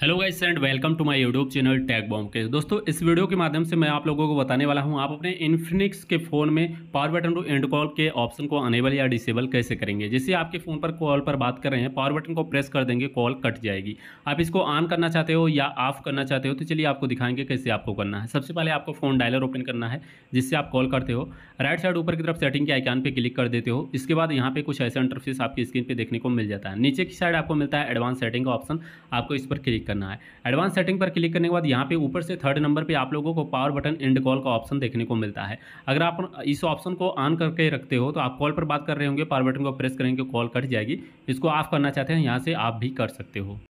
hello guys and welcome to my YouTube channel Tag Bomb के दोस्तों इस video के माध्यम से मैं आप लोगों को बताने वाला हूं आप अपने इन्फिनिक्स के फ़ोन में power button to end call के ऑप्शन को अनेबल या डिसेबल कैसे करेंगे जैसे आपके फ़ोन पर कॉल पर बात कर रहे हैं पावर बटन को प्रेस कर देंगे कॉल कट जाएगी आप इसको ऑन करना चाहते हो या ऑफ करना चाहते हो तो चलिए आपको दिखाएंगे कैसे आपको करना है सबसे पहले आपको फ़ोन डायलर ओपन करना है जिससे आप कॉल करते हो राइट साइड ऊपर की तरफ सेटिंग के आइकान पर क्लिक कर देते हो इसके बाद यहाँ पर कुछ ऐसा इंटरफेस आपकी स्क्रीन पर देखने को मिल जाता है नीचे की साइड आपको मिलता है एडवांस सेटिंग का ऑप्शन आपको इस पर क्लिक करना है एडवांस सेटिंग पर क्लिक करने के बाद यहाँ पे ऊपर से थर्ड नंबर पे आप लोगों को पावर बटन एंड कॉल का ऑप्शन देखने को मिलता है अगर आप इस ऑप्शन को ऑन करके रखते हो तो आप कॉल पर बात कर रहे होंगे पावर बटन को प्रेस करेंगे कॉल कट जाएगी इसको ऑफ करना चाहते हैं यहाँ से आप भी कर सकते हो